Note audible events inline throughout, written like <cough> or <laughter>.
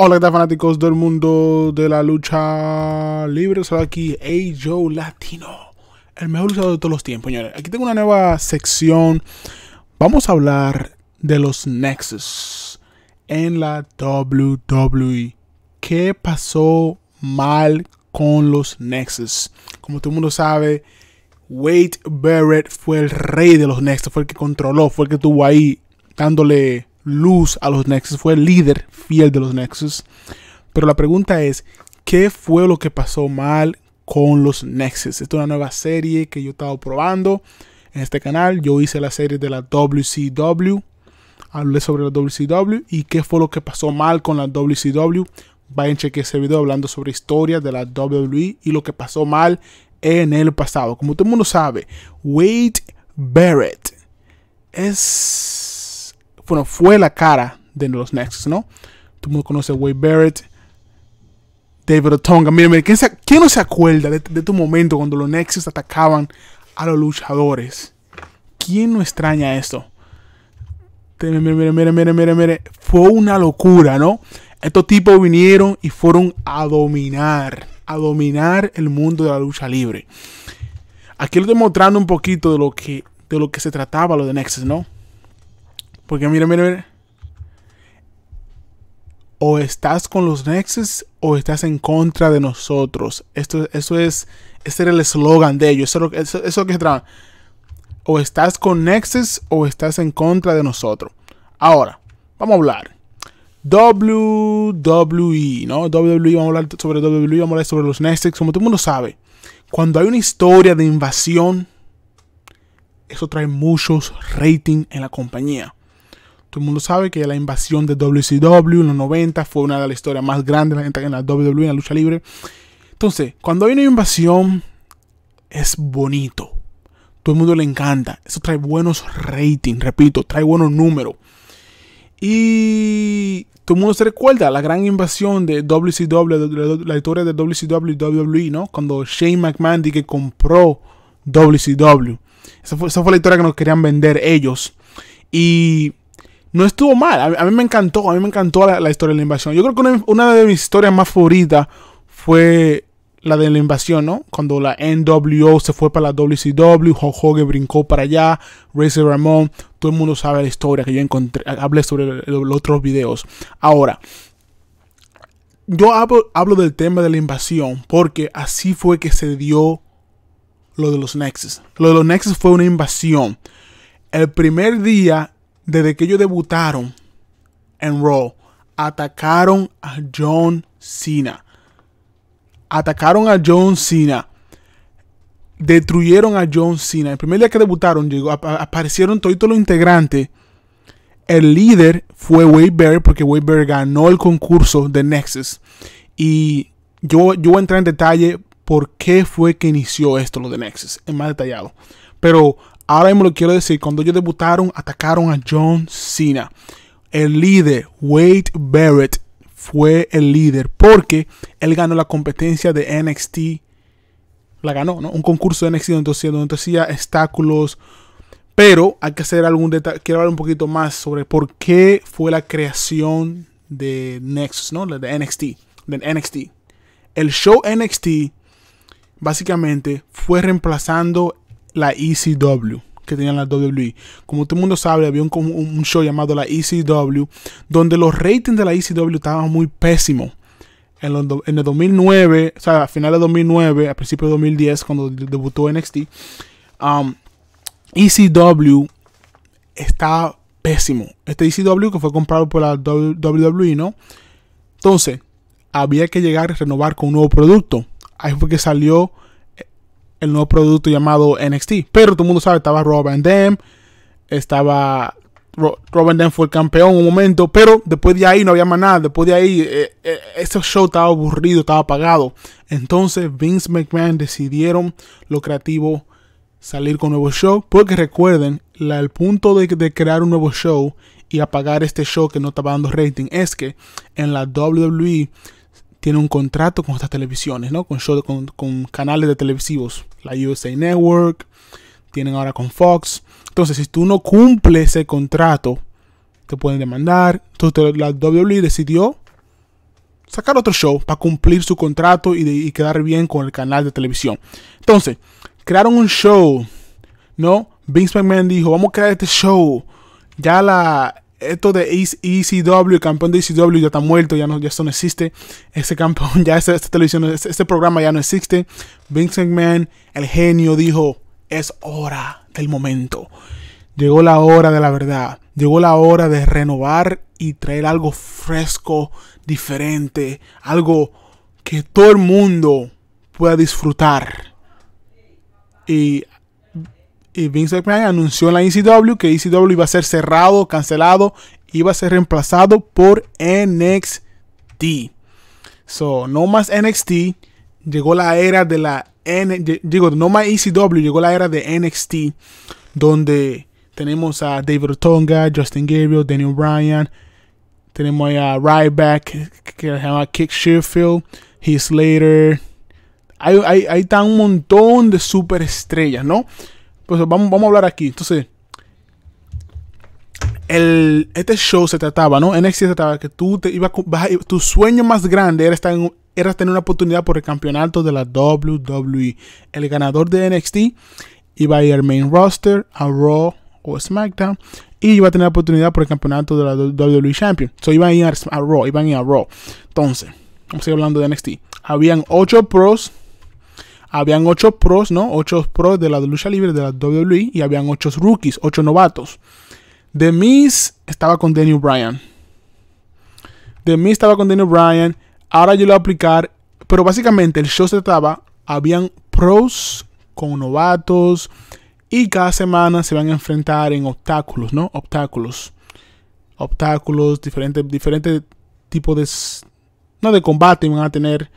Hola, ¿qué tal fanáticos del mundo de la lucha libre? Soy aquí AJO Latino, el mejor luchador de todos los tiempos, señores. Aquí tengo una nueva sección. Vamos a hablar de los nexus en la WWE. ¿Qué pasó mal con los nexus? Como todo el mundo sabe, Wade Barrett fue el rey de los nexus, fue el que controló, fue el que estuvo ahí dándole luz a los Nexus, fue el líder fiel de los Nexus. Pero la pregunta es, ¿qué fue lo que pasó mal con los Nexus? Esta es una nueva serie que yo he estado probando en este canal. Yo hice la serie de la WCW, hablé sobre la WCW y qué fue lo que pasó mal con la WCW. Vayan a chequear ese video hablando sobre historia de la WWE y lo que pasó mal en el pasado. Como todo el mundo sabe, Wade Barrett es bueno, fue la cara de los Nexus, ¿no? Todo el mundo conoce a Wade Barrett, David Otonga. Mira, mira, ¿quién, no se acuerda de, tu momento cuando los Nexus atacaban a los luchadores? ¿Quién no extraña esto? Miren, miren, miren, miren, Fue una locura, ¿no? Estos tipos vinieron y fueron a dominar, a dominar el mundo de la lucha libre. Aquí les demostrando un poquito de lo que, de lo que se trataba lo de Nexus, ¿no? Porque mira, mira, mira. O estás con los Nexus o estás en contra de nosotros. Esto, eso es, ese era el eslogan de ellos. Eso es lo, que se que O estás con Nexus o estás en contra de nosotros. Ahora, vamos a hablar. WWE, ¿no? WWE, vamos a hablar sobre WWE, vamos a hablar sobre los Nexus. Como todo el mundo sabe, cuando hay una historia de invasión, eso trae muchos rating en la compañía. Todo el mundo sabe que la invasión de WCW en los 90 fue una de las historias más grandes en la WWE, e, en la lucha libre. Entonces, cuando hay una invasión, es bonito. Todo el mundo le encanta. Eso trae buenos ratings, repito, trae buenos números. Y todo el mundo se recuerda la gran invasión de WCW, la historia de WCW y WWE, ¿no? Cuando Shane McMahon que compró WCW. Esa fue, esa fue la historia que nos querían vender ellos. Y no estuvo mal. A, mí me encantó, a mí me encantó la, historia de la invasión. Yo creo que una, de mis historias más favoritas fue la de la invasión, ¿no? Cuando la NWO se fue para la WCW, Hulk Hogan brincó para allá, Razor Ramón, todo el mundo sabe la historia que yo encontré, hablé sobre los otros videos. Ahora, yo hablo, hablo del tema de la invasión porque así fue que se dio lo de los Nexus. Lo de los Nexus fue una invasión. El primer día desde que ellos debutaron en Raw, atacaron a John Cena. Atacaron a John Cena. Destruyeron a John Cena. El primer día que debutaron, llegó, aparecieron todos los integrantes. El líder fue Wade porque Wade ganó el concurso de Nexus. Y yo, yo voy a entrar en detalle por qué fue que inició esto, lo de Nexus, en más detallado. Pero Ahora mismo lo quiero decir, cuando ellos debutaron, atacaron a John Cena. El líder, Wade Barrett, fue el líder porque él ganó la competencia de NXT. La ganó, ¿no? Un concurso de NXT donde hacía, estáculos. Pero hay que hacer algún detalle. Quiero hablar un poquito más sobre por qué fue la creación de Nexus, ¿no? De NXT. De NXT. El show NXT básicamente fue reemplazando la ECW que tenían la WWE. Como todo el mundo sabe, había un, show llamado la ECW, donde los ratings de la ECW estaban muy pésimos. En, el 2009, o sea, a finales de 2009, a principios de 2010, cuando debutó NXT, um, ECW estaba pésimo. Este ECW que fue comprado por la WWE, ¿no? Entonces, había que llegar a renovar con un nuevo producto. Ahí fue que salió el nuevo producto llamado NXT. Pero todo el mundo sabe, estaba Rob Van Dam, estaba... Rob Dam fue el campeón un momento, pero después de ahí no había más nada. Después de ahí, eh, eh, ese show estaba aburrido, estaba apagado. Entonces Vince McMahon decidieron lo creativo salir con nuevo show. Porque recuerden, el punto de, de, crear un nuevo show y apagar este show que no estaba dando rating es que en la WWE tiene un contrato con estas televisiones, ¿no? Con, con, canales de televisivos, la USA Network, tienen ahora con Fox. Entonces, si tú no cumples ese contrato, te pueden demandar. Entonces, la WWE decidió sacar otro show para cumplir su contrato y, y quedar bien con el canal de televisión. Entonces, crearon un show, ¿no? Vince McMahon dijo, vamos a crear este show. Ya la, esto de ECW, e campeón de ECW ya está muerto, ya no, ya esto no existe. Ese campeón, <laughs> ya esta, televisión, este, programa ya no existe. Vince McMahon, el genio, dijo, es hora del momento. Llegó la hora de la verdad. Llegó la hora de renovar y traer algo fresco, diferente, algo que todo el mundo pueda disfrutar. Y y Vince McMahon anunció en la ECW que ECW iba a ser cerrado, cancelado, iba a ser reemplazado por NXT. So, no más NXT, llegó la era de la N digo, no más ECW, llegó la era de NXT donde tenemos a David Otonga, Justin Gabriel, Daniel Bryan, tenemos a Ryback, que se llama Kick Sheffield, his Slater. Hay, está un montón de superestrellas, ¿no? Pues vamos, vamos a hablar aquí. Entonces, el, este show se trataba, ¿no? NXT se trataba que tú te ibas, tu sueño más grande era estar era tener una oportunidad por el campeonato de la WWE. El ganador de NXT iba a ir al main roster, a Raw o SmackDown. Y iba a tener la oportunidad por el campeonato de la WWE Champion. So iban a ir a Raw, iban a ir a Raw. Entonces, vamos a ir hablando de NXT. Habían 8 pros habían ocho pros, ¿no? Ocho pros de la lucha libre de la WWE y habían ocho rookies, ocho novatos. The Miz estaba con Daniel Bryan. The Miz estaba con Daniel Bryan. Ahora yo lo voy a aplicar. Pero básicamente el show se trataba, habían pros con novatos y cada semana se van a enfrentar en obstáculos, ¿no? Obstáculos. Obstáculos, diferentes, diferentes tipos de... No de combate van a tener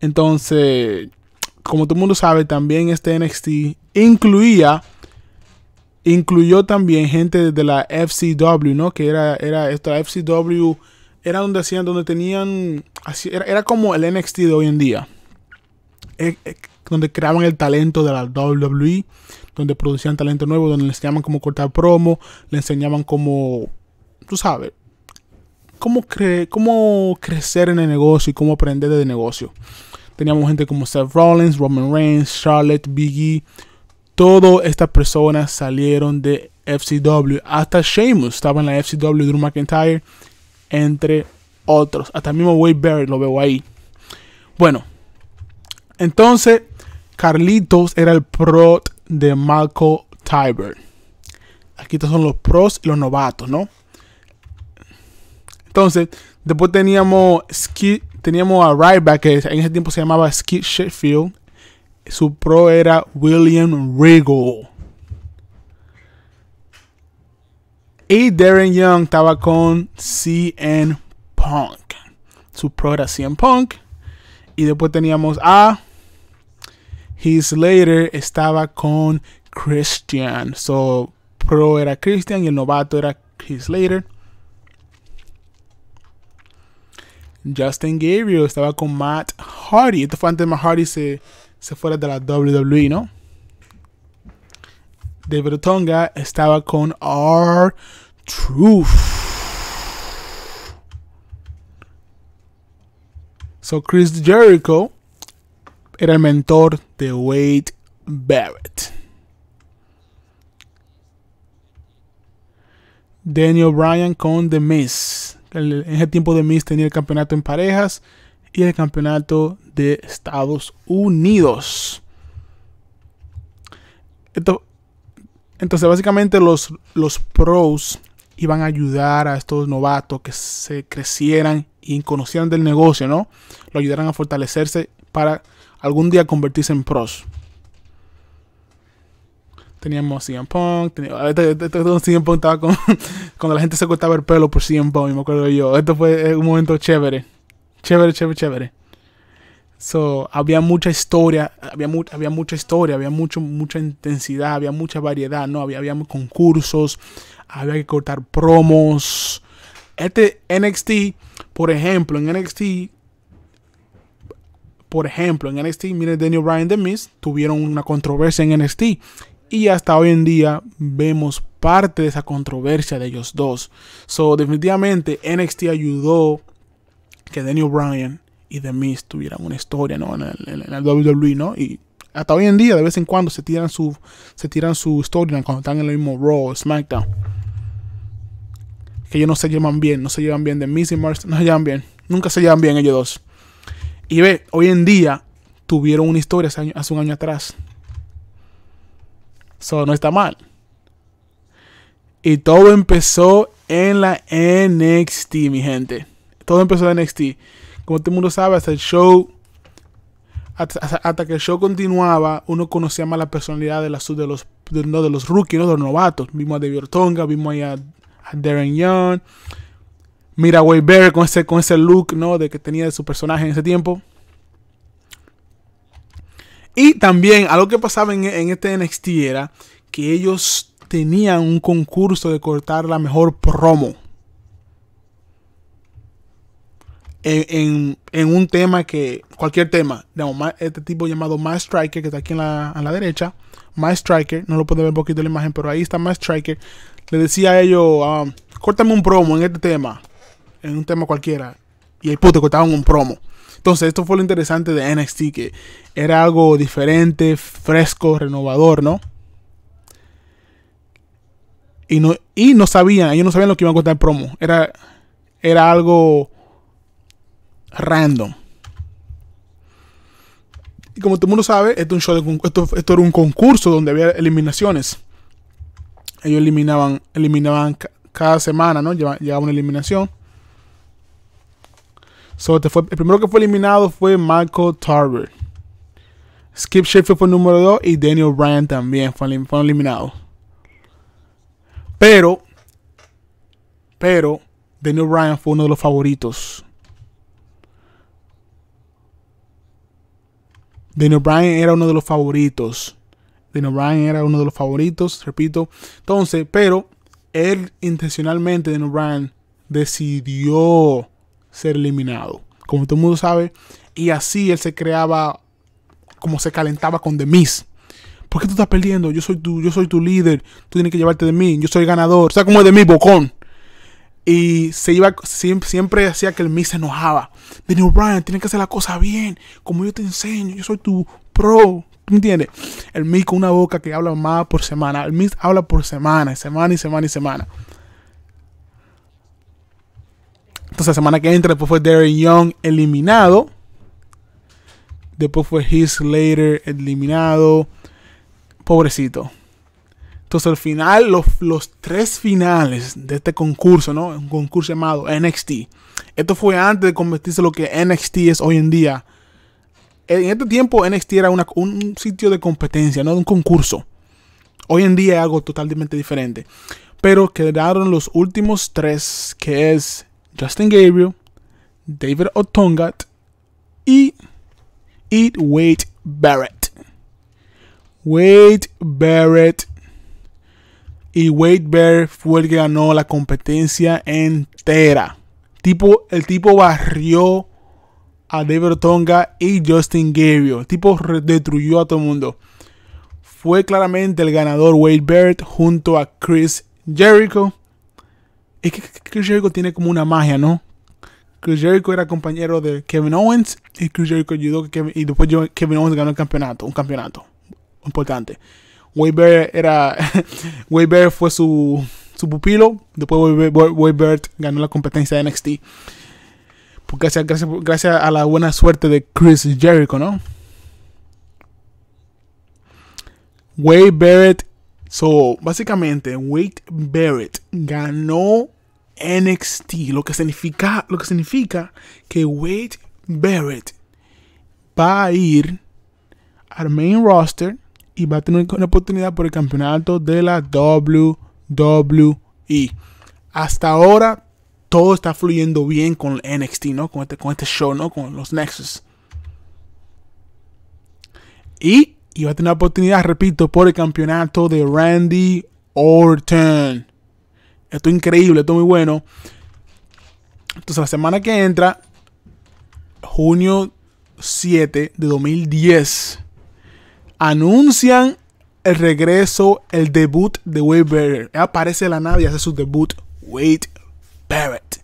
entonces, como todo el mundo sabe, también este NXT incluía, incluyó también gente de la FCW, ¿no? Que era, era esta FCW, era donde hacían, donde tenían, era, era como el NXT de hoy en día. Eh, eh, donde creaban el talento de la WWE, donde producían talento nuevo, donde les enseñaban cómo cortar promo, le enseñaban cómo, tú sabes, cómo, cómo crecer en el negocio y cómo aprender de negocio. Teníamos gente como Seth Rollins, Roman Reigns, Charlotte, Biggie. Todas estas personas salieron de FCW. Hasta Sheamus estaba en la FCW, Drew McIntyre, entre otros. Hasta mismo Wade Barrett lo veo ahí. Bueno, entonces Carlitos era el pro de Marco Tiber. Aquí estos son los pros y los novatos, ¿no? Entonces, después teníamos Skid Teníamos a Ryback, que en ese tiempo se llamaba Skip Sheffield. Su pro era William Regal. Y Darren Young estaba con CN Punk. Su pro era CN Punk. Y después teníamos a His Later estaba con Christian. So, pro era Christian y el novato era His Later Justin Gabriel estaba con Matt Hardy. Esto fue antes de Matt Hardy se, fuera de la WWE, ¿no? David Tonga estaba con R. Truth. So Chris Jericho era el mentor de Wade Barrett. Daniel Bryan con The Miz en ese tiempo de Miss tenía el campeonato en parejas y el campeonato de Estados Unidos. Entonces, básicamente los, los pros iban a ayudar a estos novatos que se crecieran y conocieran del negocio, ¿no? Lo ayudarán a fortalecerse para algún día convertirse en pros. Teníamos CM Punk. Ah, este, este, este, este Punk estaba con. <laughs> cuando la gente se cortaba el pelo por CM Punk, me acuerdo yo. Esto fue eh, un momento chévere. Chévere, chévere, chévere. So, había mucha historia, había, había mucha historia, había mucho, mucha intensidad, había mucha variedad, ¿no? Había, concursos, había que cortar promos. Este NXT, por ejemplo, en NXT, por ejemplo, en NXT, mire, Daniel Bryan de Miz, tuvieron una controversia en NXT. Y hasta hoy en día vemos parte de esa controversia de ellos dos. So, definitivamente NXT ayudó que Daniel Bryan y The Miz tuvieran una historia en, el, WWE, ¿no? Y hasta hoy en día, de vez en cuando, se tiran su, se tiran su historia... cuando están en el mismo Raw SmackDown. Que ellos no se llevan bien, no se llevan bien. The Miz y Mars no se llevan bien. Nunca se llevan bien ellos dos. Y ve, hoy en día tuvieron una historia hace un año atrás So, no está mal. Y todo empezó en la NXT, mi gente. Todo empezó en NXT. Como todo el mundo sabe, hasta el show. Hasta, que el show continuaba, uno conocía más la personalidad de, la, de los, de, los rookies, de los novatos. Vimos a David Ortonga, vimos ahí a, Darren Young. Mira a Bear con ese, con ese look, ¿no? De que tenía de su personaje en ese tiempo. Y también algo que pasaba en, este NXT era que ellos tenían un concurso de cortar la mejor promo. En, un tema que, cualquier tema, este tipo llamado My Striker, que está aquí en la, a la derecha, My Striker, no lo puede ver un poquito la imagen, pero ahí está My Striker, le decía a ellos, um, córtame un promo en este tema, en un tema cualquiera, y el puto cortaban un promo. Entonces, esto fue lo interesante de NXT, que era algo diferente, fresco, renovador, ¿no? Y no, y no sabían, ellos no sabían lo que iban a contar el promo. Era, era algo random. Y como todo el mundo sabe, esto, un show de, esto, era un concurso donde había eliminaciones. Ellos eliminaban, eliminaban cada semana, ¿no? Llegaba una eliminación el primero que fue eliminado fue Michael Tarver. Skip Sheffield fue el número 2 y Daniel Bryan también fue eliminado Pero, pero, Daniel Bryan fue uno de los favoritos. Daniel Bryan era uno de los favoritos. Daniel Bryan era uno de los favoritos, repito. Entonces, pero él intencionalmente, Daniel Bryan, decidió ser eliminado. Como todo el mundo sabe. Y así él se creaba, como se calentaba con The Miz. ¿Por qué tú estás perdiendo? Yo soy tu, yo soy tu líder. Tú tienes que llevarte de mí. Yo soy ganador. O sea, como de mí, bocón. Y se iba, siempre, siempre hacía que el Miz se enojaba. Daniel Bryan, tiene que hacer la cosa bien. Como yo te enseño. Yo soy tu pro. ¿Tú me entiendes? El Miz con una boca que habla más por semana. El Miz habla por semana, semana y semana y semana. Pues, la semana que entra, después fue Darren Young eliminado. Después fue his later eliminado. Pobrecito. Entonces, al final, los, tres finales de este concurso, ¿no? Un concurso llamado NXT. Esto fue antes de convertirse en lo que NXT es hoy en día. En este tiempo, NXT era un sitio de competencia, no de un concurso. Hoy en día es algo totalmente diferente. Pero quedaron los últimos tres, que es Justin Gabriel, David Otunga y Wade Barrett. Wade Barrett. Y Wade Barrett fue el que ganó la competencia entera. Tipo, el tipo barrió a David Otonga y Justin Gabriel. El tipo destruyó a todo el mundo. Fue claramente el ganador Wade Barrett junto a Chris Jericho. Es que Chris Jericho tiene como una magia, ¿no? Chris Jericho era compañero de Kevin Owens y Chris Jericho ayudó y después Kevin Owens ganó el campeonato, un campeonato importante. Wade era <laughs> Wade fue su, su pupilo, después Wade ganó la competencia de NXT. Porque gracias, gracias, a la buena suerte de Chris Jericho, ¿no? Wade Barrett So, básicamente, Wade Barrett ganó NXT, lo que significa, lo que, significa que Wade Barrett va a ir al main roster y va a tener una oportunidad por el campeonato de la WWE. Hasta ahora todo está fluyendo bien con NXT, ¿no? Con este, con este show, ¿no? Con los Nexus. Y y va a tener oportunidad, repito, por el campeonato de Randy Orton. Esto es increíble, esto es muy bueno. Entonces, la semana que entra, junio 7 de 2010, anuncian el regreso, el debut de Wade Barrett. Aparece la nave y hace su debut, Wade Barrett.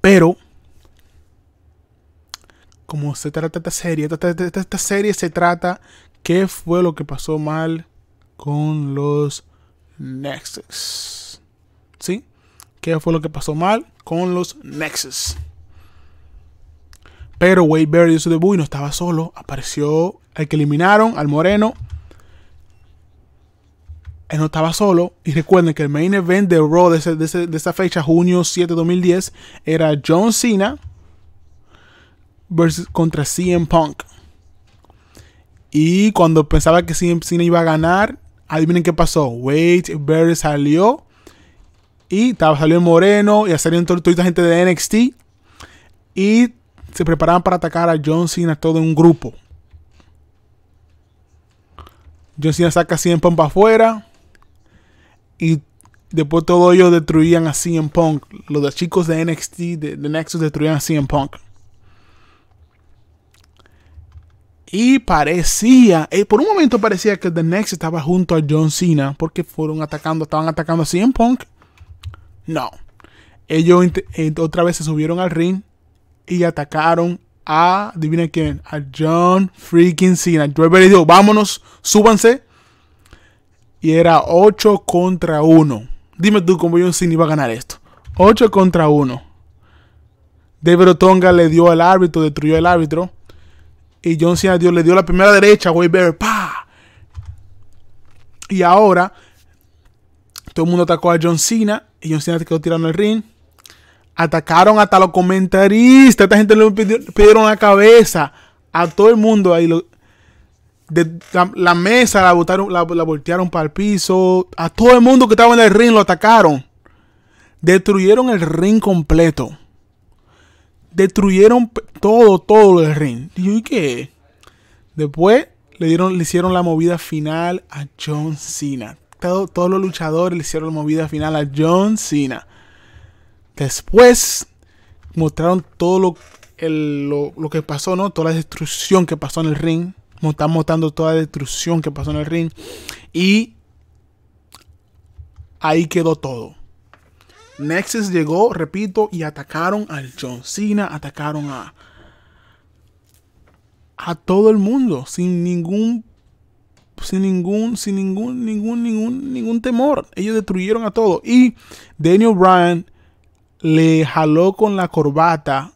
Pero, como se trata esta serie, esta serie se trata qué fue lo que pasó mal con los Nexus. ¿Sí? ¿Qué fue lo que pasó mal con los Nexus? Pero Wade Barry hizo debut no estaba solo. Apareció el que eliminaron, al Moreno. Él no estaba solo. Y recuerden que el main event de Raw de, esa fecha, junio 7, 2010, era John Cena versus, contra CM Punk. Y cuando pensaba que Cena iba a ganar, adivinen qué pasó. Wade Berry salió. Y estaba, salió Moreno. Y salió toda esta gente de NXT. Y se preparaban para atacar a John Cena todo en un grupo. John Cena saca a CM Punk para afuera. Y después todos ellos destruían a CM Punk. Los chicos de NXT, de, de Nexus, destruían a CM Punk. Y parecía, eh, por un momento parecía que The Next estaba junto a John Cena porque fueron atacando, estaban atacando a CM Punk. No. Ellos eh, otra vez se subieron al ring y atacaron a, adivinen quién, a John freaking Cena. Yo le dijo, vámonos, súbanse. Y era 8 contra 1. Dime tú cómo John Cena iba a ganar esto. 8 contra 1. Deverotonga le dio al árbitro, destruyó el árbitro. Y John Cena le dio la primera derecha a pa. ¡Pah! Y ahora todo el mundo atacó a John Cena. Y John Cena quedó tirando el ring. Atacaron hasta los comentaristas. Esta gente le pidieron la cabeza a todo el mundo ahí. de, la, mesa la, la, voltearon para el piso. A todo el mundo que estaba en el ring lo atacaron. Destruyeron el ring completo destruyeron todo, todo el ring. Y yo, qué? Después le, dieron, le hicieron la movida final a John Cena. Todo, todos los luchadores le hicieron la movida final a John Cena. Después mostraron todo lo, lo, que pasó, ¿no? Toda la destrucción que pasó en el ring. Estamos mostrando toda la destrucción que pasó en el ring. Y ahí quedó todo. Nexus llegó, repito, y atacaron al John Cena, atacaron a a todo el mundo sin ningún sin ningún sin ningún ningún ningún ningún temor. Ellos destruyeron a todo y Daniel Bryan le jaló con la corbata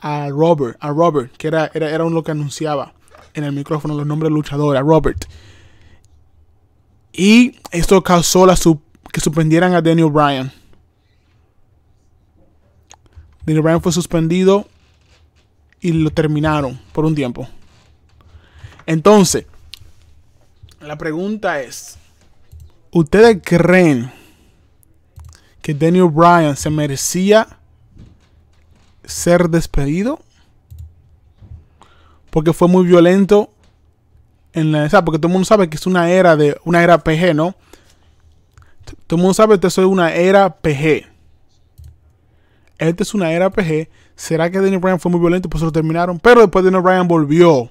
a Robert, a Robert, que era era, era que anunciaba en el micrófono los nombres luchadores, a Robert. Y esto causó que suspendieran a Daniel Bryan. Daniel Bryan fue suspendido y lo terminaron por un tiempo. Entonces, la pregunta es, ¿ustedes creen que Daniel Bryan se merecía ser despedido? Porque fue muy violento en la... Porque todo el mundo sabe que es una era de... Una era PG, ¿no? Todo el mundo sabe que eso es una era PG esta es una era PG. ¿Será que Daniel Bryan fue muy violento y por eso lo terminaron? Pero después Daniel Bryan volvió.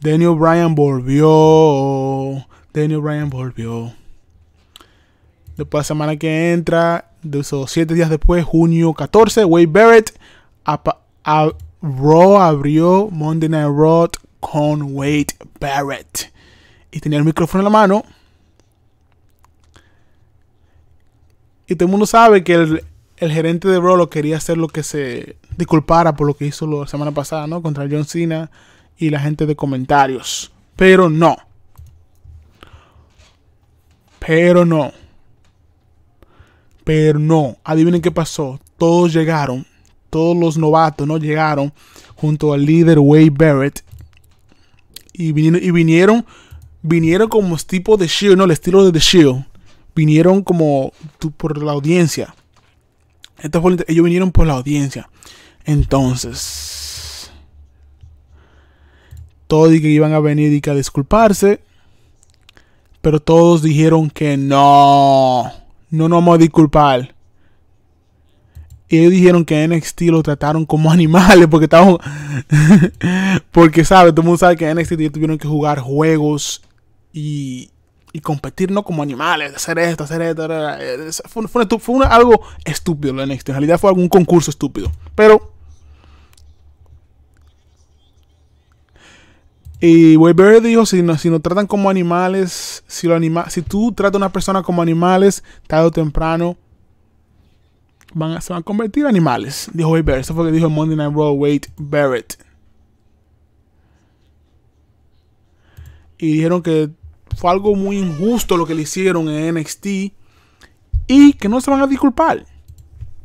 Daniel Bryan volvió. Daniel Bryan volvió. Después de la semana que entra, de esos siete días después, junio 14, Wade Barrett abrió Monday Night Raw con Wade Barrett. Y tenía el micrófono en la mano. Y todo el mundo sabe que el, el gerente de Brolo quería hacer lo que se disculpara por lo que hizo la semana pasada, ¿no? Contra John Cena y la gente de comentarios. Pero no. Pero no. Pero no. Adivinen qué pasó. Todos llegaron. Todos los novatos, ¿no? Llegaron junto al líder Wade Barrett. Y vinieron, vinieron, vinieron como tipo de Shield, ¿no? El estilo de The Shield. Vinieron como por la audiencia ellos vinieron por la audiencia. Entonces, todos dijeron que iban a venir y que a disculparse. Pero todos dijeron que no, no nos vamos a disculpar. Y ellos dijeron que NXT lo trataron como <laughs> animales porque estaban. <laughs> porque, ¿sabes? Todo el mundo sabe que NXT tuvieron que jugar juegos y y competir no como animales, hacer esto, hacer esto. Fue, algo estúpido lo NXT. En realidad fue algún concurso estúpido. Pero. Y Weber dijo: si nos si no tratan como animales, si, lo anima, si tú tratas a una persona como animales, tarde o temprano van, se van a convertir en animales. Dijo Weber Eso fue lo que dijo Monday Night Raw. Wade Barrett. Y dijeron que fue algo muy injusto lo que le hicieron en NXT. Y que no se van a disculpar.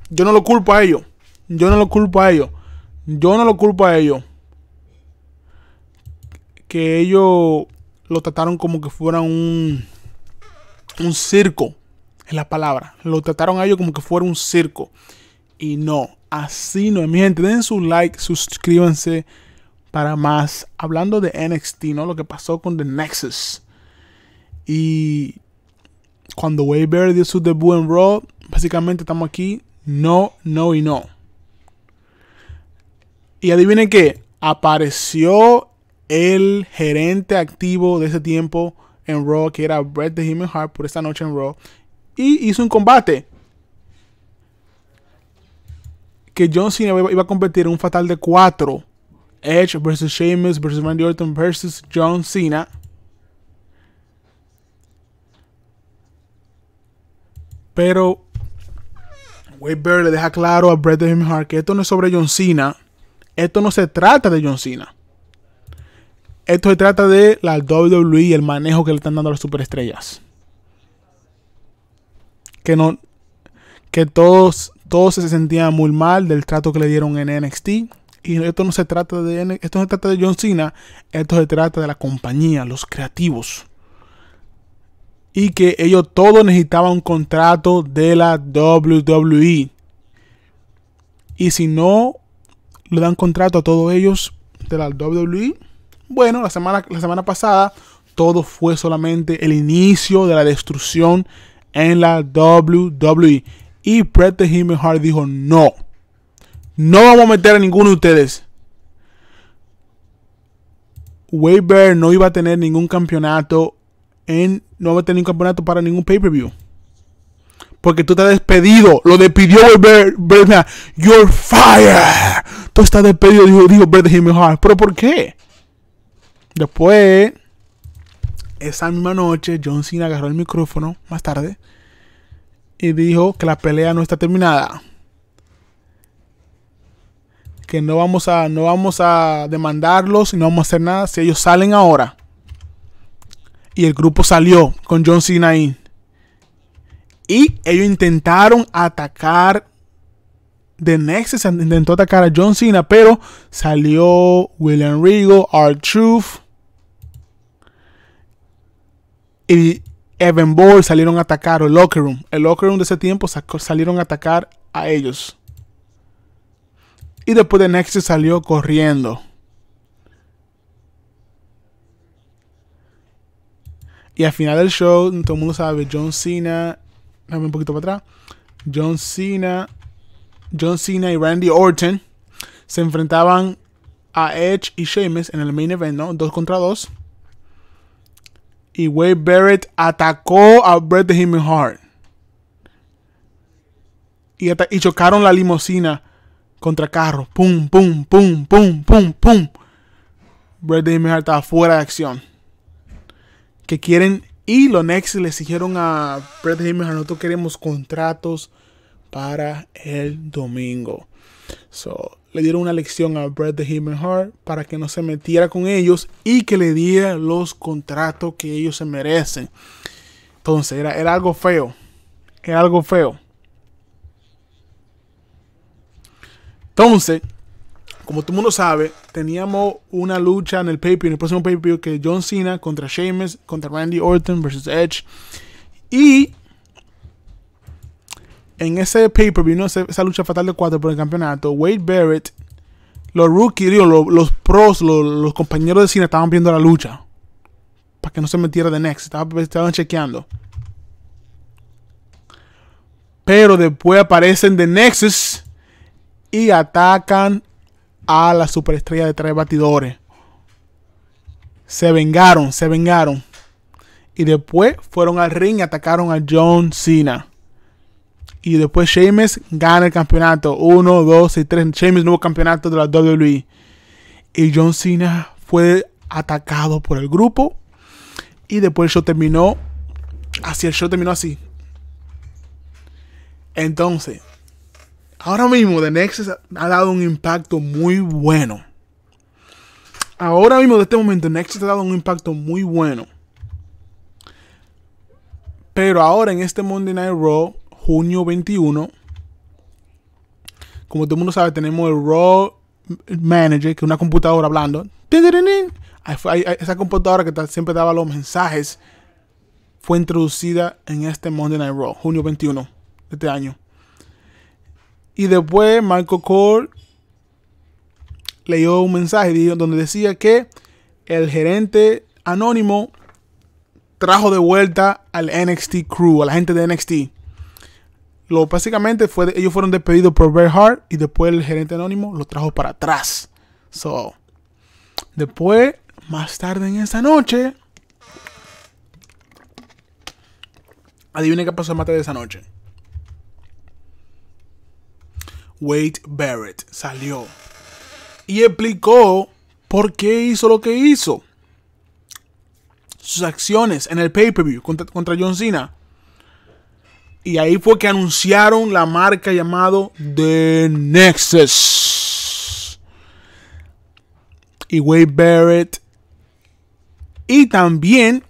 Yo no lo culpo a ellos. Yo no lo culpo a ellos. Yo no lo culpo a ellos. Que ellos lo trataron como que fuera un, un circo. Es la palabra. Lo trataron a ellos como que fuera un circo. Y no, así no es. Mi gente, den su like, suscríbanse para más. Hablando de NXT, ¿no? Lo que pasó con The Nexus. Y cuando Wade dio su debut en Raw, básicamente estamos aquí, no, no y no. Y adivinen qué, apareció el gerente activo de ese tiempo en Raw, que era Bret de Human Heart, por esta noche en Raw, y hizo un combate. Que John Cena iba a competir en un fatal de 4. Edge versus Sheamus versus Randy Orton versus John Cena. Pero Wade le deja claro a Bret de que esto no es sobre John Cena. Esto no se trata de John Cena. Esto se trata de la WWE y el manejo que le están dando a las superestrellas. Que no. Que todos, todos se sentían muy mal del trato que le dieron en NXT. Y esto no se trata de esto no se trata de John Cena, esto se trata de la compañía, los creativos y que ellos todos necesitaban un contrato de la WWE. Y si no le dan contrato a todos ellos de la WWE, bueno, la semana, la semana pasada todo fue solamente el inicio de la destrucción en la WWE. Y Bret the Hart dijo, no, no vamos a meter a ninguno de ustedes. Wade no iba a tener ningún campeonato en no a tener un campeonato para ningún pay-per-view. Porque tú te has despedido. Lo despidió Bret You're fired. Tú estás despedido, dijo, dijo Bret Hart. ¿Pero por qué? Después, esa misma noche, John Cena agarró el micrófono más tarde y dijo que la pelea no está terminada. Que no vamos a, no vamos a demandarlos y no vamos a hacer nada si ellos salen ahora y el grupo salió con John Cena ahí. Y ellos intentaron atacar. de Nexus intentó atacar a John Cena, pero salió William Regal, R-Truth y Evan Bourne salieron a atacar, el Locker Room. El Locker Room de ese tiempo salieron a atacar a ellos. Y después de Nexus salió corriendo. Y al final del show, todo el mundo sabe, John Cena, dame un poquito para atrás, John Cena, John Cena y Randy Orton se enfrentaban a Edge y Sheamus en el main event, ¿no? Dos contra dos. Y Wade Barrett atacó a Bret the Human Hart. Y, chocaron la limusina contra carro. Pum, pum, pum, pum, pum, pum. Bret the estaba fuera de acción que quieren. Y los Next les dijeron a Brett Heyman, nosotros queremos contratos para el domingo. So, le dieron una lección a Brett de human para que no se metiera con ellos y que le diera los contratos que ellos se merecen. Entonces, era, era algo feo. Era algo feo. Entonces, como todo el mundo sabe, teníamos una lucha en el pay en el próximo pay-per-view, que John Cena contra Sheamus, contra Randy Orton versus Edge. Y en ese pay-per-view, view esa lucha fatal de cuatro por el campeonato, Wade Barrett, los rookies, los, pros, los, compañeros de Cena estaban viendo la lucha. Para que no se metiera de Nexus. estaban, estaban chequeando. Pero después aparecen The Nexus y atacan a la superestrella de tres batidores. Se vengaron, se vengaron. Y después fueron al ring y atacaron a John Cena. Y después Sheamus gana el campeonato. 1, 2 y 3. Sheamus nuevo campeonato de la WWE. Y John Cena fue atacado por el grupo. Y después el show terminó. Así el show terminó así. Entonces, ahora mismo The Nexus ha dado un impacto muy bueno. Ahora mismo, de este momento, Nexus ha dado un impacto muy bueno. Pero ahora en este Monday Night Raw, junio 21, como todo el mundo sabe, tenemos el Raw Manager, que es una computadora hablando. Esa computadora que siempre daba los mensajes fue introducida en este Monday Night Raw, junio 21 de este año. Y después Marco Cole leyó un mensaje donde decía que el gerente anónimo trajo de vuelta al NXT crew, a la gente de NXT. Lo básicamente fue ellos fueron despedidos por Bret Hart y después el gerente anónimo los trajo para atrás. So, después más tarde en esa noche, adivinen qué pasó más tarde esa noche. Wade Barrett salió y explicó por qué hizo lo que hizo. Sus acciones en el pay-per-view contra, contra John Cena. Y ahí fue que anunciaron la marca llamado The Nexus. Y Wade Barrett. Y también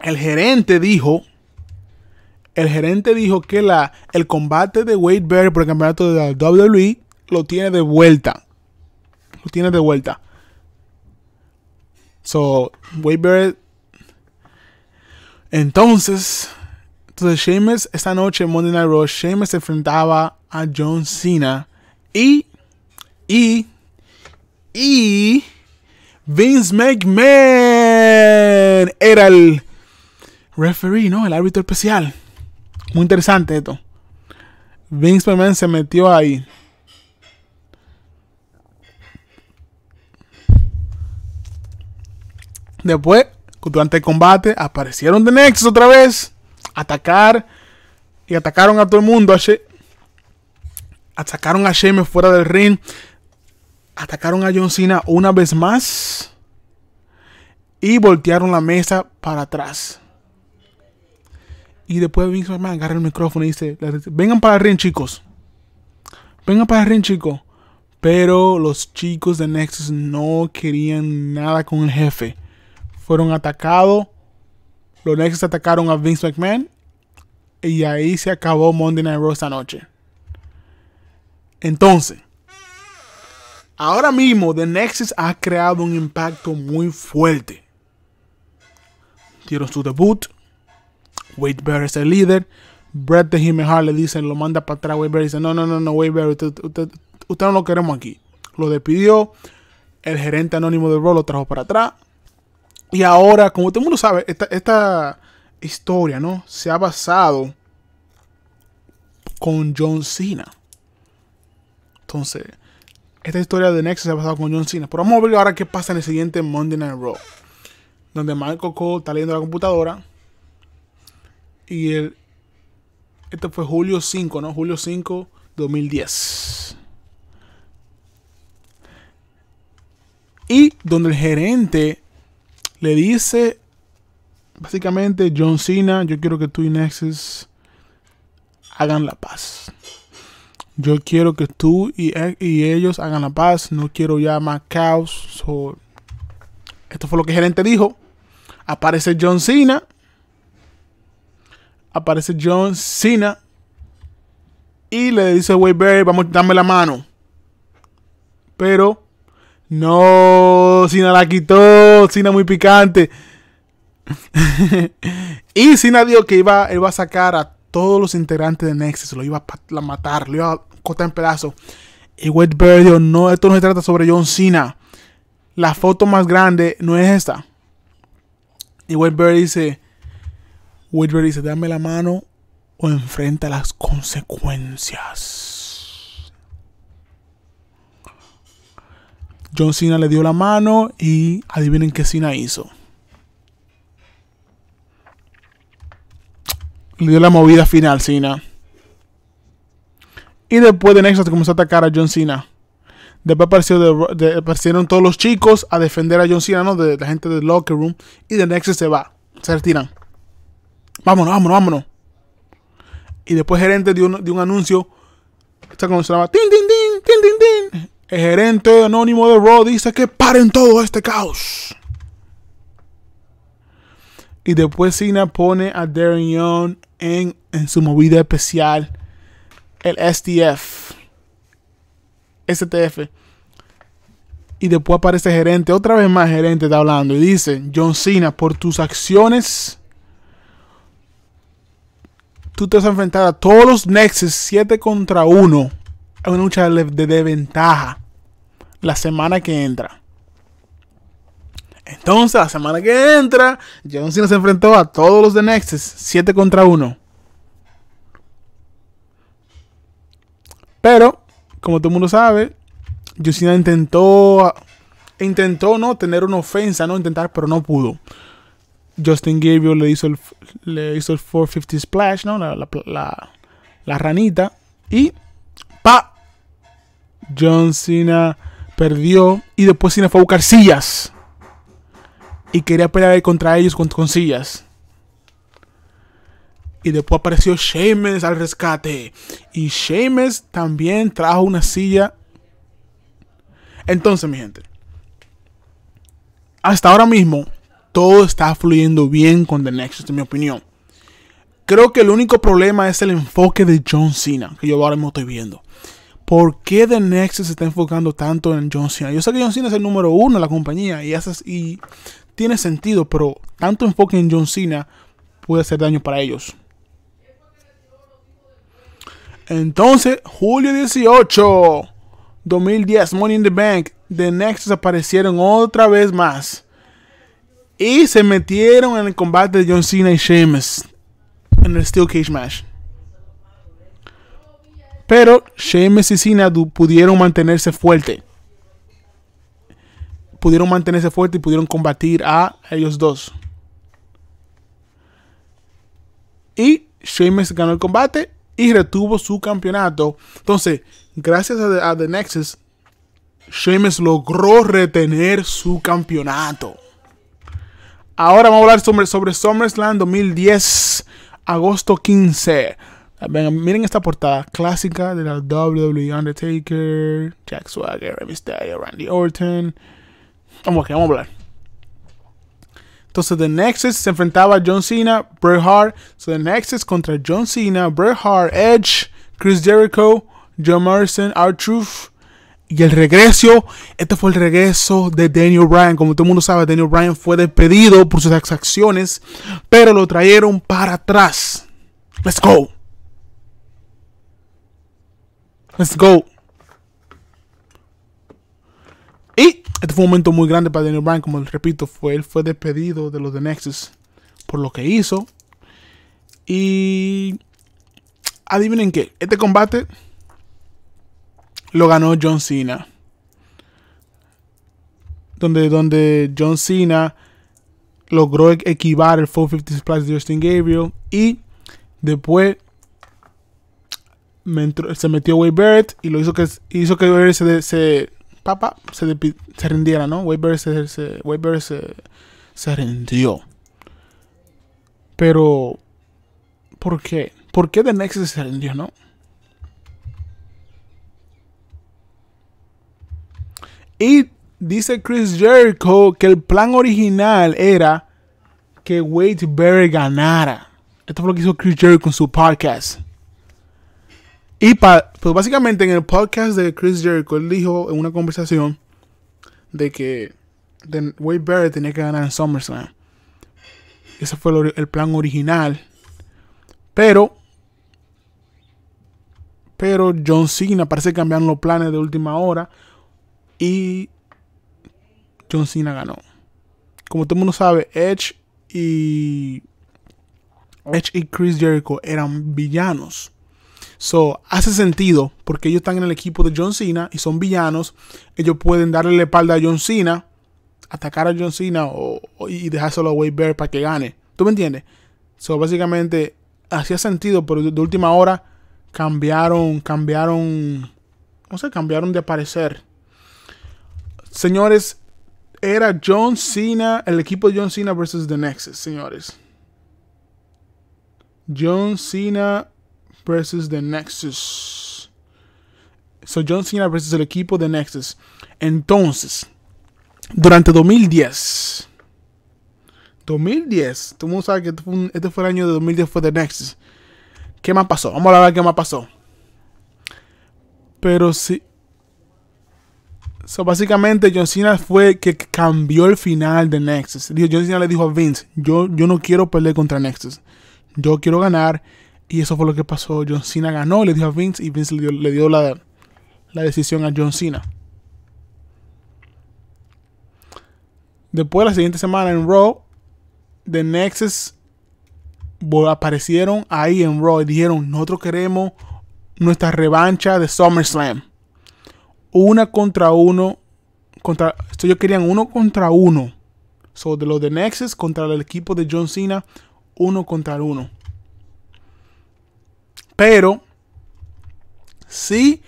el gerente dijo el gerente dijo que la, el combate de Wade Bear por el campeonato de la WWE lo tiene de vuelta. Lo tiene de vuelta. So, Wade Barrett. Entonces, entonces Sheamus esta noche en Monday Night Raw, Sheamus se enfrentaba a John Cena y y y Vince McMahon era el referee, ¿no? El árbitro especial. Muy interesante esto. Vince McMahon se metió ahí. Después, durante el combate, aparecieron de Nexus otra vez. Atacar. Y atacaron a todo el mundo. Atacaron a Sheamus fuera del ring. Atacaron a John Cena una vez más. Y voltearon la mesa para atrás. Y después Vince McMahon agarra el micrófono y dice, vengan para el ring chicos. Vengan para el ring chicos. Pero los chicos de Nexus no querían nada con el jefe. Fueron atacados. Los Nexus atacaron a Vince McMahon. Y ahí se acabó Monday Night Raw esta noche. Entonces, ahora mismo The Nexus ha creado un impacto muy fuerte. Dieron su debut. Wade Bear es el líder. Brett de Jiménez le dicen, lo manda para atrás. Wade Barrett dice, no, no, no, no, Wade Bear, usted, no lo queremos aquí. Lo despidió. El gerente anónimo de Raw lo trajo para atrás. Y ahora, como todo el mundo sabe, esta, esta historia, ¿no? Se ha basado con John Cena. Entonces, esta historia de Nexus se ha basado con John Cena. Pero vamos a ver ahora qué pasa en el siguiente Monday Night Raw. Donde Michael Cole está leyendo la computadora. Y el, este fue julio 5, ¿no? Julio 5, 2010. Y donde el gerente le dice, básicamente, John Cena, yo quiero que tú y Nexus hagan la paz. Yo quiero que tú y, e, ellos hagan la paz. No quiero ya más caos. esto fue lo que el gerente dijo. Aparece John Cena aparece John Cena y le dice a Berry, vamos, darme la mano. Pero, no, Cena la quitó, Cena muy picante. <laughs> y Cena dijo que iba, él va a sacar a todos los integrantes de Nexus, lo iba a matar, lo iba a cortar en pedazos. Y Bear dijo, no, esto no se trata sobre John Cena. La foto más grande no es esta. Y Berry dice, Whitber dice, dame la mano o enfrenta las consecuencias. John Cena le dio la mano y adivinen qué Cena hizo. Le dio la movida final, Cena. Y después de Nexus comenzó a atacar a John Cena. Después aparecieron todos los chicos a defender a John Cena, ¿no? de la gente del locker room. Y de Nexus se va. Se retiran. Vámonos, vámonos, vámonos. Y después gerente dio un, anuncio. Está como se llama. Tin, tin, tin, tin, El gerente anónimo de Raw dice que paren todo este caos. Y después Cena pone a Darren Young en, su movida especial. El STF. STF. Y después aparece el gerente. Otra vez más el gerente está hablando. Y dice, John Cena, por tus acciones tú te vas a enfrentar a todos los Nexus 7 contra 1 a una lucha de, desventaja. ventaja la semana que entra. Entonces, la semana que entra, John se enfrentó a todos los de Nexus, 7 contra 1. Pero, como todo el mundo sabe, John intentó, intentó no tener una ofensa, no intentar, pero no pudo. Justin Gabriel le hizo el, le hizo el 450 splash, ¿no? La, la, la, ranita. Y pa. John Cena perdió. Y después Cena fue a buscar sillas. Y quería pelear contra ellos con, con sillas. Y después apareció Sheamus al rescate. Y Sheamus también trajo una silla. Entonces, mi gente. Hasta ahora mismo, todo está fluyendo bien con The Nexus, en mi opinión. Creo que el único problema es el enfoque de John Cena, que yo ahora mismo estoy viendo. ¿Por qué The Nexus se está enfocando tanto en John Cena? Yo sé que John Cena es el número uno de la compañía y, y tiene sentido, pero tanto enfoque en John Cena puede hacer daño para ellos. Entonces, julio 18, 2010, Money in the Bank, The Nexus aparecieron otra vez más. Y se metieron en el combate de John Cena y Sheamus en el Steel Cage Match. Pero Sheamus y Cena pudieron mantenerse fuerte. Pudieron mantenerse fuerte y pudieron combatir a ellos dos. Y Sheamus ganó el combate y retuvo su campeonato. Entonces, gracias a The, a The Nexus, Sheamus logró retener su campeonato. Ahora vamos a hablar sobre, sobre SummerSlam 2010, agosto 15. miren esta portada clásica de la WWE Undertaker, Jack Swagger, Remy Randy Orton. Vamos, vamos a hablar. Entonces, The Nexus se enfrentaba a John Cena, Bret Hart. So, The Nexus contra John Cena, Bret Hart, Edge, Chris Jericho, John Morrison, r y el regreso, este fue el regreso de Daniel Bryan. Como todo el mundo sabe, Daniel Bryan fue despedido por sus exacciones... pero lo trajeron para atrás. Let's go. Let's go. Y este fue un momento muy grande para Daniel Bryan, como les repito, fue, él fue despedido de los de Nexus por lo que hizo. Y adivinen qué, este combate lo ganó John Cena. Donde, donde John Cena logró e-, equivar el 450 Splash de Justin Gabriel. Y después se metió Wade Barrett y lo hizo que, hizo que Barrett se, se, papa, se, rindiera, ¿no? Wade Barrett se, se, se rindió. Pero, ¿por qué? ¿Por qué The Nexus se rindió, no? Y dice Chris Jericho que el plan original era que Wade Barrett ganara. Esto fue lo que hizo Chris Jericho en su podcast. Y pues básicamente en el podcast de Chris Jericho, él dijo en una conversación de que Wade Barrett tenía que ganar en SummerSlam. Ese fue el, plan original. Pero, pero John Cena parece cambiar los planes de última hora y John Cena ganó. Como todo el mundo sabe, Edge y Edge y Chris Jericho eran villanos. So, hace sentido porque ellos están en el equipo de John Cena y son villanos. Ellos pueden darle la espalda a John Cena, atacar a John Cena o, y dejárselo a Wade Bear para que gane. ¿Tú me entiendes? So, básicamente hacía sentido, pero de, última hora cambiaron, cambiaron, no sé, cambiaron de aparecer Señores, era John Cena, el equipo de John Cena versus The Nexus, señores. John Cena versus The Nexus. So John Cena versus el equipo de Nexus. Entonces, durante 2010. 2010. Todo el mundo sabe que este fue, este el año de 2010 fue The Nexus. ¿Qué más pasó? Vamos a ver qué más pasó. Pero sí. Si, So, básicamente, John Cena fue que cambió el final de Nexus. John Cena le dijo a Vince, yo, yo no quiero perder contra Nexus. Yo quiero ganar. Y eso fue lo que pasó. John Cena ganó, le dijo a Vince y Vince le dio, la, la decisión a John Cena. Después, la siguiente semana en Raw, The Nexus aparecieron ahí en Raw y dijeron, nosotros queremos nuestra revancha de SummerSlam una contra uno. Contra, esto yo querían uno contra uno. So, de los de Nexus contra el equipo de John Cena, uno contra uno. Pero, si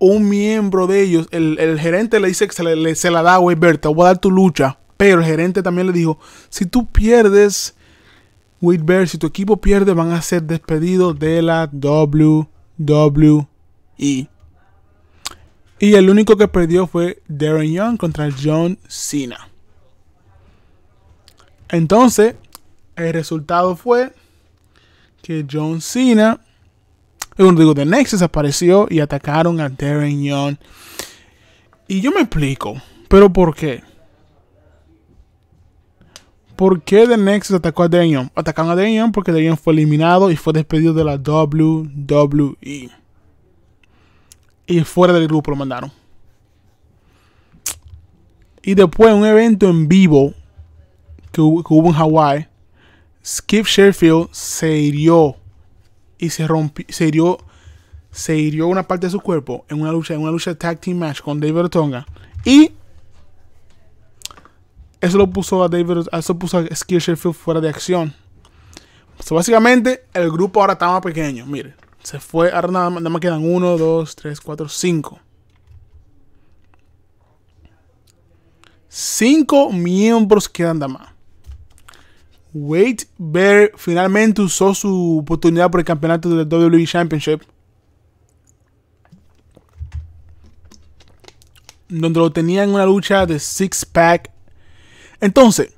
un miembro de ellos, el, gerente le dice que se, le, la da, güey, Te voy a dar tu lucha. Pero el gerente también le dijo, si tú pierdes, Wade si tu equipo pierde, van a ser despedidos de la WWE. Y el único que perdió fue Darren Young contra John Cena. Entonces, el resultado fue que John Cena, un digo, de Nexus apareció y atacaron a Darren Young. Y yo me explico, pero ¿por qué? ¿Por qué The Nexus atacó a Darren Young? Atacaron a Darren Young porque Darren fue eliminado y fue despedido de la WWE y fuera del grupo lo mandaron. Y después un evento en vivo que, hubo, en Hawái, Skip Sheffield se hirió y se rompió, se hirió, se hirió una parte de su cuerpo en una lucha, en una lucha tag team match con David Tonga y eso lo puso a David, eso puso a Skip Sheffield fuera de acción. So, básicamente el grupo ahora está más pequeño, mire. Se fue. Ahora nada, nada más quedan 1, 2, 3, 4, 5. 5 miembros quedan nada más. Wade Bear finalmente usó su oportunidad por el campeonato del WWE Championship. Donde lo tenía en una lucha de six pack. Entonces,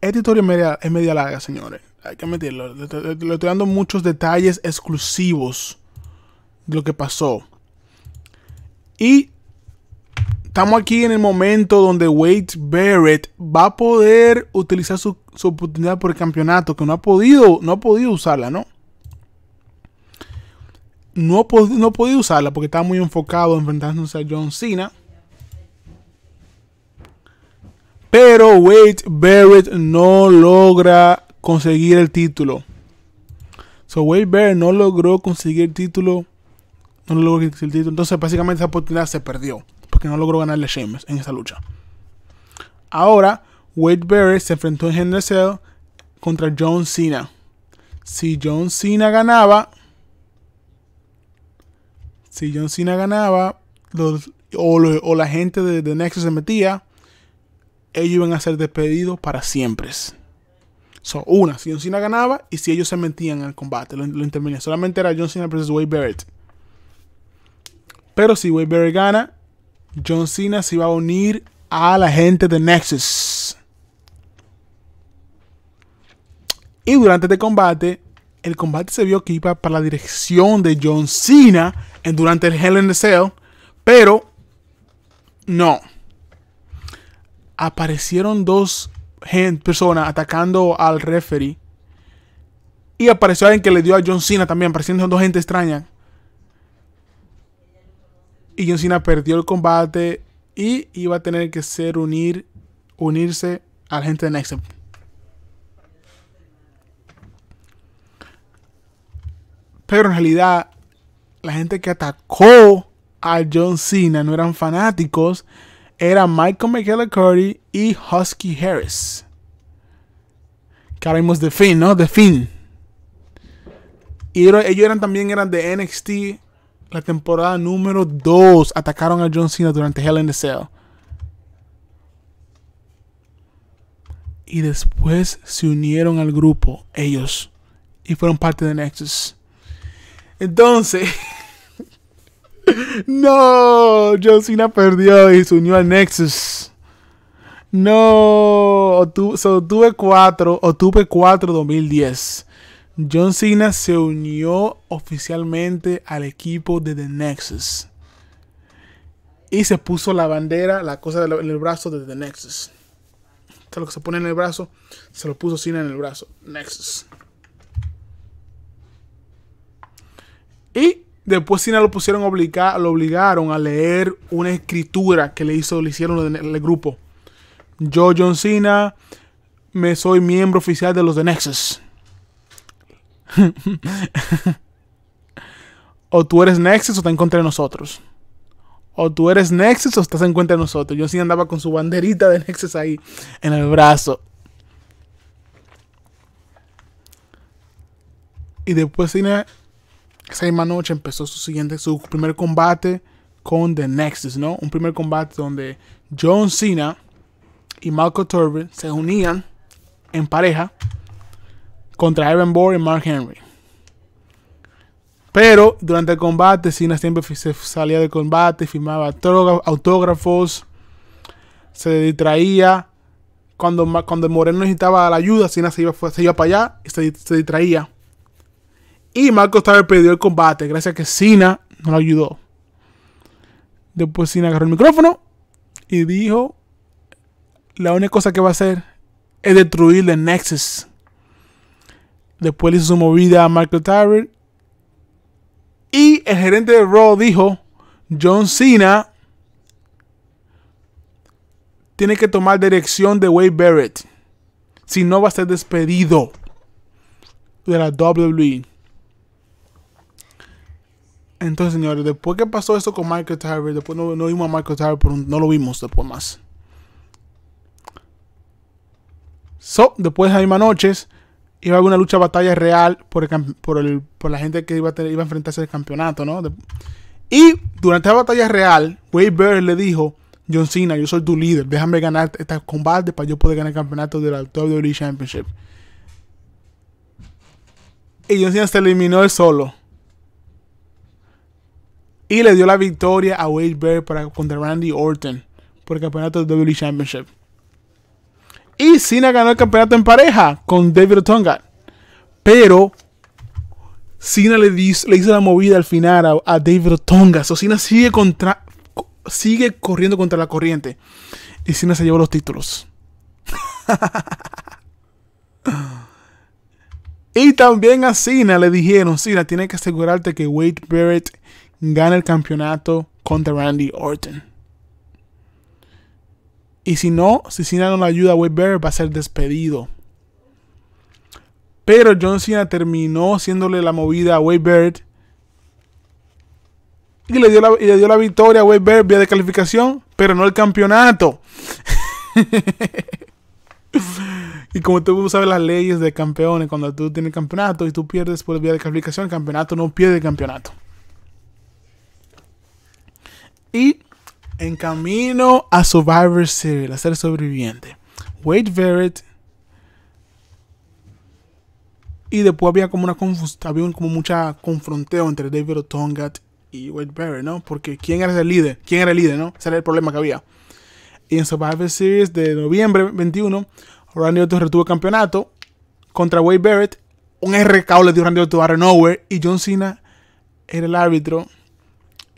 esta historia es media larga, señores hay que le, estoy dando muchos detalles exclusivos de lo que pasó. Y estamos aquí en el momento donde Wade Barrett va a poder utilizar su, oportunidad por el campeonato, que no ha podido, no ha podido usarla, ¿no? No, no ha podido usarla porque estaba muy enfocado enfrentándose a John Cena. Pero Wade Barrett no logra conseguir el título. So Wade Bear no logró conseguir el título. No logró conseguir el título. Entonces, básicamente esa oportunidad se perdió. Porque no logró ganarle a Sheamus en esa lucha. Ahora, Wade Bear se enfrentó en Henderson contra John Cena. Si John Cena ganaba. Si John Cena ganaba. o, la gente de, de Nexus se metía. Ellos iban a ser despedidos para siempre una, si John Cena ganaba y si ellos se metían el combate, lo, intervenía. Solamente era John Cena versus Wade Barrett. Pero si Wade Barrett gana, John Cena se iba a unir a la gente de Nexus. Y durante este combate, el combate se vio que iba para la dirección de John Cena en, durante el Hell in the Cell, pero no. Aparecieron dos Persona atacando al referee. Y apareció alguien que le dio a John Cena también, apareciendo dos gente extraña. Y John Cena perdió el combate y iba a tener que ser unir, unirse a la gente de Next Pero en realidad, la gente que atacó a John Cena no eran fanáticos, era Michael McGillicuddy y Husky Harris. Que ahora de Finn, ¿no? De Finn. Y ellos eran también eran de NXT la temporada número 2. Atacaron a John Cena durante Hell in a Cell. Y después se unieron al grupo, ellos. Y fueron parte de Nexus. Entonces... <laughs> No, John Cena perdió y se unió al Nexus. No, obtuve, tuve 4, tuve 4 2010. John Cena se unió oficialmente al equipo de The Nexus. Y se puso la bandera, la cosa en el brazo de The Nexus. Esto es lo que se pone en el brazo, se lo puso Cena en el brazo. Nexus. Y Después Sina lo pusieron obligar, lo obligaron a leer una escritura que le hizo, hicieron el grupo. Yo, John Cena, me soy miembro oficial de los de Nexus. <laughs> o tú eres Nexus o estás en contra de nosotros. O tú eres Nexus o estás en contra de nosotros. John Cena andaba con su banderita de Nexus ahí en el brazo. Y después Cena esa misma noche empezó su siguiente, su primer combate con The Nexus, ¿no? Un primer combate donde John Cena y Malcolm Turbin se unían en pareja contra Evan Bourne y Mark Henry. Pero durante el combate, Cena siempre se salía del combate, firmaba autógrafos, se distraía. Cuando, cuando Moreno necesitaba la ayuda, Cena se iba, se iba para allá y se, se distraía y Marco Taver perdió el combate gracias a que Cena no lo ayudó. Después Cena agarró el micrófono y dijo, la única cosa que va a hacer es destruir el Nexus. Después le hizo su movida a Marco Taver. Y el gerente de Raw dijo, John Cena tiene que tomar dirección de Wade Barrett. Si no, va a ser despedido de la WWE. Entonces, señores, después que pasó eso con Michael Tarver, después no, vimos a Michael Tarver, pero no lo vimos después más. So, después de las mismas noches, iba a haber una lucha batalla real por, por, la gente que iba a, iba enfrentarse al campeonato, ¿no? y durante la batalla real, Wade Bear le dijo, John Cena, yo soy tu líder, déjame ganar este combate para yo poder ganar el campeonato de la WWE Championship. Y John Cena se eliminó él solo y le dio la victoria a Wade Barrett para, contra Randy Orton por el campeonato de WWE Championship. Y Cena ganó el campeonato en pareja con David Otonga. Pero Cena le, hizo la movida al final a, David Otonga. So Cena sigue, contra, sigue corriendo contra la corriente. Y Cena se llevó los títulos. <laughs> y también a Cena le dijeron, Cena, tiene que asegurarte que Wade Barrett gana el campeonato contra Randy Orton. Y si no, si Cena no la ayuda a Wade va a ser despedido. Pero John Cena terminó haciéndole la movida a Wade y le dio la, victoria a Wade vía de calificación, pero no el campeonato. <laughs> y como tú sabes las leyes de campeones, cuando tú tienes campeonato y tú pierdes por vía de calificación, el campeonato no pierde el campeonato y en camino a Survivor Series, a ser sobreviviente. Wade Barrett Y después había como una había como mucha confronteo entre David Otongat y Wade Barrett, ¿no? Porque ¿quién era el líder? ¿Quién era el líder, no? Ese era el problema que había. Y en Survivor Series de noviembre 21, Randy Orton retuvo el campeonato contra Wade Barrett. Un RKO le dio Randy Orton a Renower y John Cena era el árbitro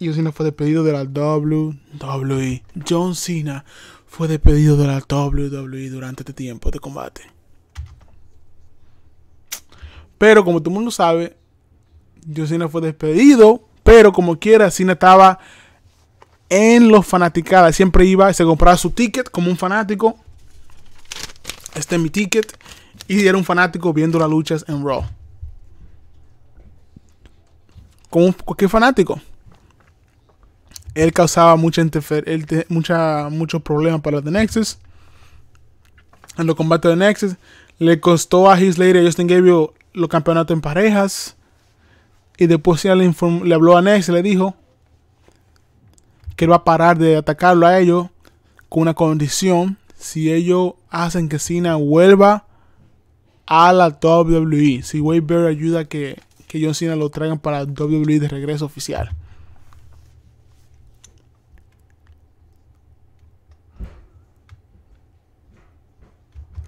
Yosina fue despedido de la WWE. John Cena fue despedido de la WWE durante este tiempo de combate. Pero como todo el mundo sabe, John fue despedido. Pero como quiera, Cena estaba en los fanaticadas. Siempre iba y se compraba su ticket como un fanático. Este es mi ticket. Y era un fanático viendo las luchas en Raw. Como cualquier fanático él causaba mucha él mucha, muchos problemas para The Nexus. En los combates de Nexus, le costó a His y a Justin Gabriel los campeonatos en parejas. Y después ya le, habló a Nexus y le dijo que él va a parar de atacarlo a ellos con una condición. Si ellos hacen que Cena vuelva a la WWE. Si Wade Bear ayuda que, que John Cena lo traigan para la WWE de regreso oficial.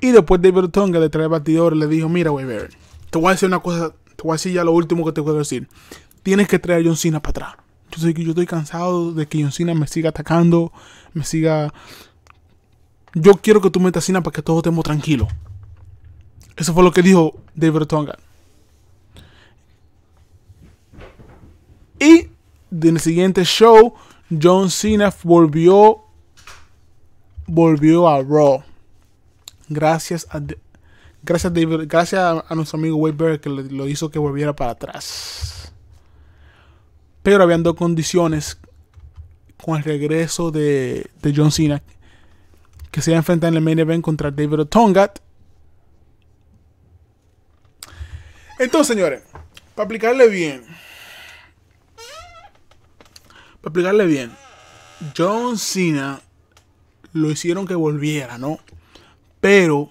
Y después David Tonga, trae del batidor, le dijo: Mira, Weber, te voy a decir una cosa, te voy a decir ya lo último que te puedo decir. Tienes que traer a John Cena para atrás. que yo estoy cansado de que John Cena me siga atacando, me siga. Yo quiero que tú metas Cena para que todos estemos tranquilos. Eso fue lo que dijo David Tonga. Y en el siguiente show, John Cena volvió, volvió a Raw. Gracias a, gracias, David, gracias a, nuestro amigo Wade que lo, hizo que volviera para atrás. Pero habían dos condiciones con el regreso de, John Cena que se iba a enfrentar en el main event contra David Otongat. Entonces, señores, para aplicarle bien, para aplicarle bien, John Cena lo hicieron que volviera, ¿no? Pero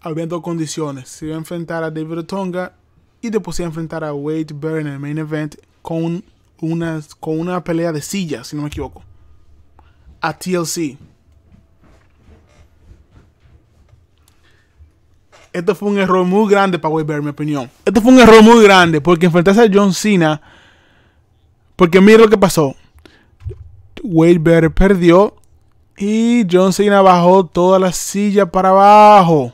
había dos condiciones. Se iba a enfrentar a David Otonga y después se iba a enfrentar a Wade Barrett en el main event con una, pelea de silla, si no me equivoco. A TLC. Esto fue un error muy grande para Wade Barrett, en mi opinión. Esto fue un error muy grande porque enfrentarse a John Cena. Porque mira lo que pasó. Wade Barrett perdió y John Cena bajó toda la silla para abajo.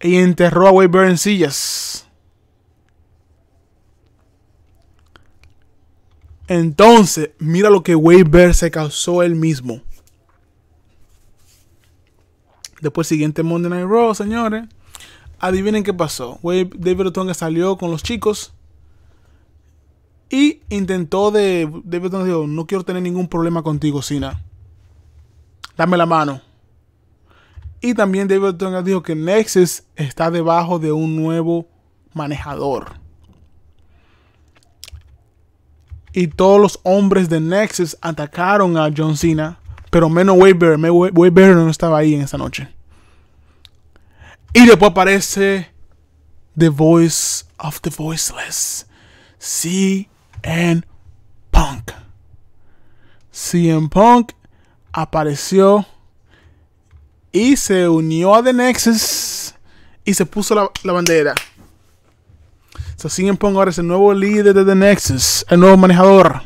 Y enterró a Weber en sillas. Entonces, mira lo que Weber se causó él mismo. Después, siguiente Monday Night Raw, señores. Adivinen qué pasó. David salió con los chicos. Y intentó de. David dijo: No quiero tener ningún problema contigo, Cena dame la mano. Y también David Ortega dijo que Nexus está debajo de un nuevo manejador. Y todos los hombres de Nexus atacaron a John Cena, pero menos Waybear. no estaba ahí en esa noche. Y después aparece The Voice of the Voiceless. CN Punk. CM Punk apareció y se unió a The Nexus y se puso la, la bandera. So, siguen Pong ahora es el nuevo líder de The Nexus, el nuevo manejador.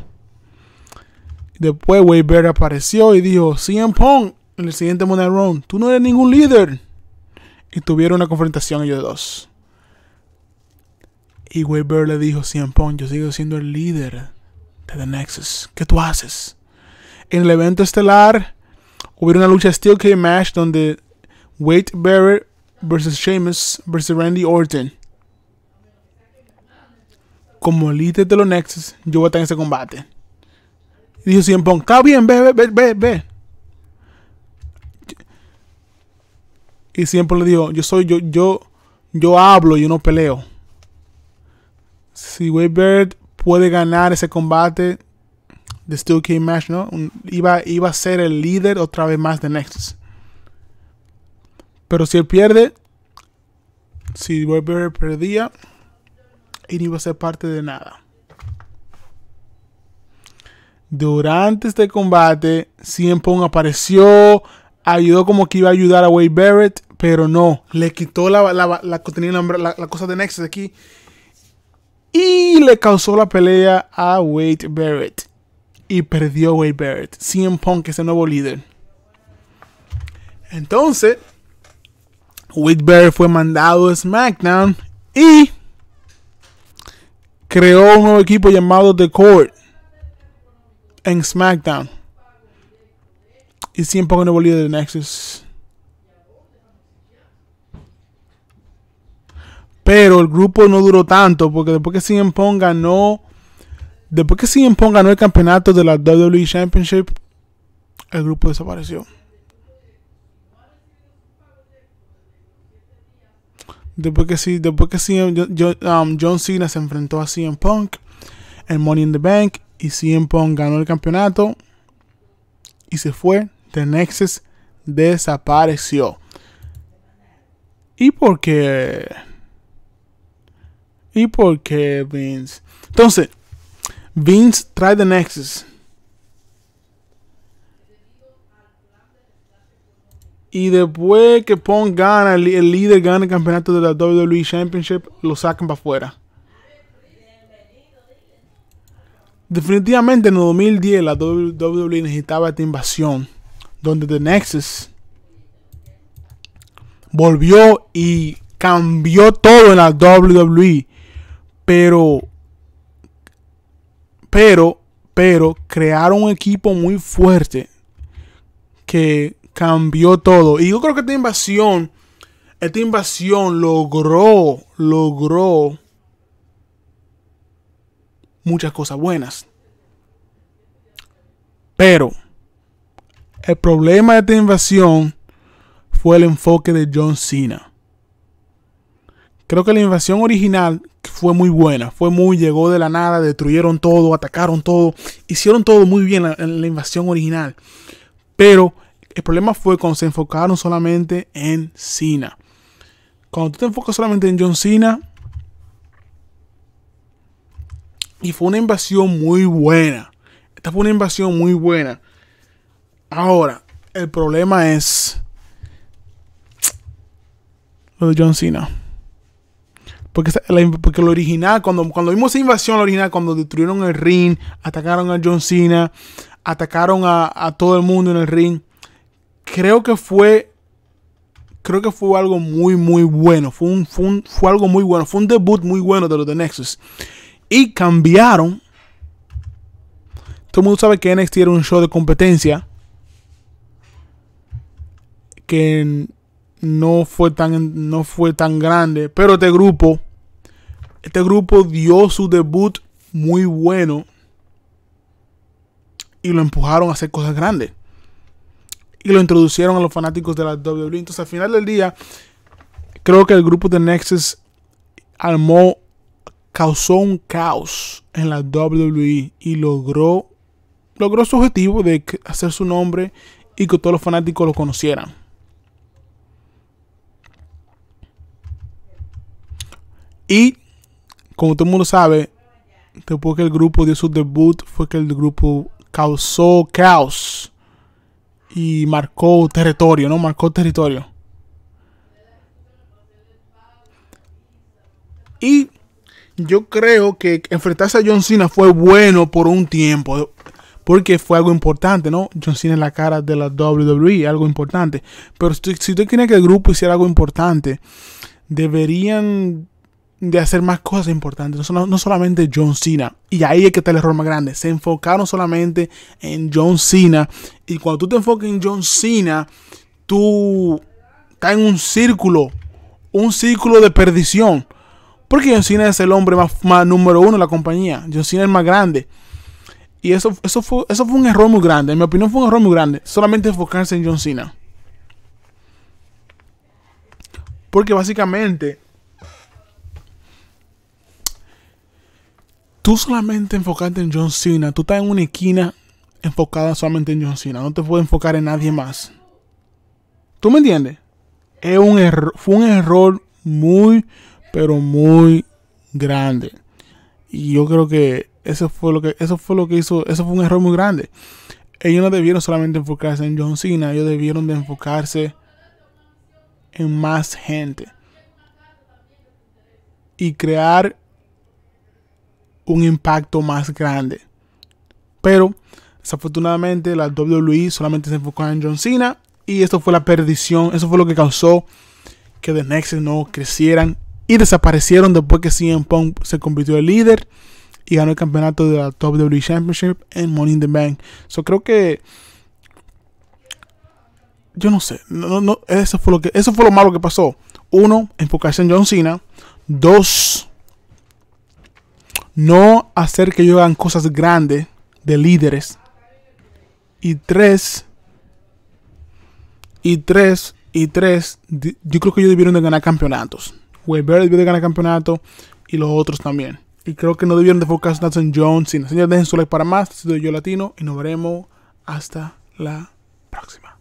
Después Weber apareció y dijo, CM Pong, en el siguiente Monday Round, tú no eres ningún líder. Y tuvieron una confrontación ellos dos. Y Weber le dijo, CM Pong, yo sigo siendo el líder de The Nexus. ¿Qué tú haces? En el evento estelar hubo una lucha Steel Cage Match donde Wade Barrett versus Sheamus versus Randy Orton. Como líder de los Nexus, yo voy a estar en ese combate. dijo siempre está bien, ve, ve, ve, ve. Y siempre le dijo, yo soy, yo, yo, yo hablo, yo no peleo. Si Wade Barrett puede ganar ese combate, de Steel Cage ¿no? iba, iba a ser el líder otra vez más de Nexus. Pero si él pierde, si Barrett perdía, no iba a ser parte de nada. Durante este combate, CM Pong apareció, ayudó como que iba a ayudar a Wade Barrett, pero no, le quitó la, la, la cosa de Nexus aquí y le causó la pelea a Wade Barrett y perdió Wade Barrett. CM Punk es el nuevo líder. Entonces, Wade Barrett fue mandado a SmackDown y creó un nuevo equipo llamado The Court en SmackDown. Y CM Punk es el nuevo líder de Nexus. Pero el grupo no duró tanto porque después que CM Punk ganó Después que CM Punk ganó el campeonato de la WWE Championship, el grupo desapareció. Después que, sí, después CM, um, John Cena se enfrentó a CM Punk en Money in the Bank y CM Punk ganó el campeonato y se fue. The Nexus desapareció. Y por qué? Y por qué, Vince. Entonces, Vince trae the Nexus. Y después que Pong gana, el, líder gana el campeonato de la WWE Championship, lo sacan para afuera. Definitivamente en el 2010 la WWE necesitaba esta invasión, donde The Nexus volvió y cambió todo en la WWE. Pero pero, pero crearon un equipo muy fuerte que cambió todo. Y yo creo que esta invasión, esta invasión logró, logró muchas cosas buenas. Pero el problema de esta invasión fue el enfoque de John Cena. Creo que la invasión original fue muy buena, fue muy, llegó de la nada, destruyeron todo, atacaron todo, hicieron todo muy bien en la, invasión original. Pero el problema fue cuando se enfocaron solamente en Cena. Cuando tú te enfocas solamente en John Cena, y fue una invasión muy buena. Esta fue una invasión muy buena. Ahora, el problema es lo de John Cena. Porque, lo original, cuando, cuando vimos esa invasión, la original, cuando destruyeron el ring, atacaron a John Cena, atacaron a, todo el mundo en el ring, creo que fue creo que fue algo muy, muy bueno. Fue, un, fue, algo muy bueno. Fue un debut muy bueno de los de Nexus. Y cambiaron. Todo el mundo sabe que NXT era un show de competencia. Que no fue tan, no fue tan grande. Pero este grupo, este grupo dio su debut muy bueno y lo empujaron a hacer cosas grandes. Y lo introducieron a los fanáticos de la WWE. Entonces, al final del día, creo que el grupo de Nexus armó, causó un caos en la WWE y logró, logró su objetivo de hacer su nombre y que todos los fanáticos lo conocieran. Y, como todo el mundo sabe, después que el grupo dio su debut, fue que el grupo causó caos y marcó territorio, ¿no? Marcó territorio. Y yo creo que enfrentarse a John Cena fue bueno por un tiempo. Porque fue algo importante, ¿no? John Cena en la cara de la WWE, algo importante. Pero si, tú usted que el grupo hiciera algo importante, deberían de hacer más cosas importantes, no, solamente John Cena. Y ahí es que está el error más grande. Se enfocaron solamente en John Cena. Y cuando tú te enfocas en John Cena, tú caes en un círculo, un círculo de perdición. Porque John Cena es el hombre más, número uno en la compañía. John Cena es el más grande. Y eso, eso, fue, eso fue un error muy grande. En mi opinión fue un error muy grande. Solamente enfocarse en John Cena. Porque básicamente tú solamente enfocarte en John Cena, tú estás en una esquina enfocada solamente en John Cena, no te puedes enfocar en nadie más. ¿Tú me entiendes? Es un error, fue un error muy, pero muy grande. Y yo creo que eso fue lo que, eso fue lo que hizo, eso fue un error muy grande. Ellos no debieron solamente enfocarse en John Cena, ellos debieron de enfocarse en más gente. Y crear un impacto más grande. Pero desafortunadamente la WWE solamente se enfocó en John Cena y esto fue la perdición, eso fue lo que causó que The Nexus no crecieran y desaparecieron después que CM Punk se convirtió en líder y ganó el campeonato de la WWE Championship en Money in the Bank. So creo que yo no sé, no, eso fue lo que eso fue lo malo que pasó. Uno, enfocarse en John Cena. Dos, no hacer que yo hagan cosas grandes de líderes. Y tres, y tres, y tres, yo creo que ellos debieron de ganar campeonatos. Weber debió de ganar campeonato y los otros también. Y creo que no debieron de enfocarse en Jones. señores señores, dejen su like para más. Soy yo Latino y nos veremos hasta la próxima.